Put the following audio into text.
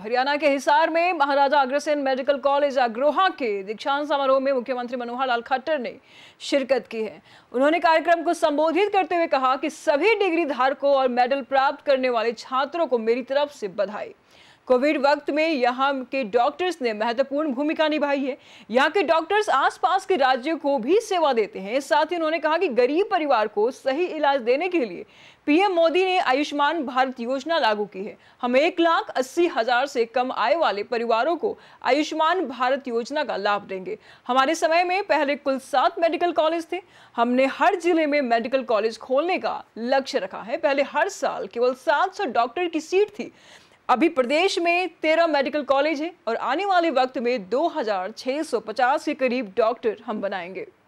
हरियाणा के हिसार में Maharaja Agrasen medical college Agroha के दीक्षांत समारोह में मुख्यमंत्री मनोहर लाल खट्टर ने शिरकत की है उन्होंने कार्यक्रम को संबोधित करते हुए कहा कि सभी डिग्री धारकों और मेडल प्राप्त करने वाले छात्रों को मेरी तरफ से बधाई कोविड वक्त में यहाँ के डॉक्टर्स ने महत्वपूर्ण भूमिका निभाई है यहाँ के डॉक्टर्स आसपास के राज्यों को भी सेवा देते हैं साथ ही उन्होंने कहा कि गरीब परिवार को सही इलाज देने के लिए पीएम मोदी ने आयुष्मान भारत योजना लागू की है हम एक लाख अस्सी हजार से कम आय वाले परिवारों को आयुष्मान भारत योजना का लाभ देंगे हमारे समय में पहले कुल सात मेडिकल कॉलेज थे हमने हर जिले में मेडिकल कॉलेज खोलने का लक्ष्य रखा है पहले हर साल केवल सात डॉक्टर की सीट थी अभी प्रदेश में तेरह मेडिकल कॉलेज हैं और आने वाले वक्त में 2,650 के करीब डॉक्टर हम बनाएंगे